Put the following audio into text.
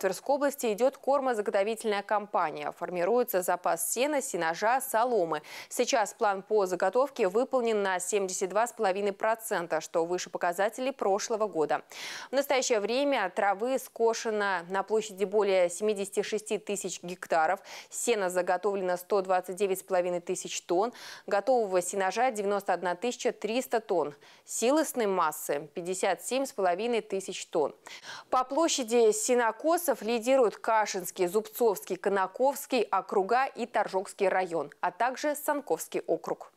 В Тверской области идет кормозаготовительная кампания. Формируется запас сена, сенажа, соломы. Сейчас план по заготовке выполнен на 72,5%, что выше показателей прошлого года. В настоящее время травы скошено на площади более 76 тысяч гектаров. Сена заготовлено 129,5 тысяч тонн. Готового сенажа 91 300 тонн. Силосной массы 57,5 тысяч тонн. По площади сенокоса Петроградцев лидируют Кашинский, Зубцовский, Конаковский округа и Торжокский район, а также Санковский округ.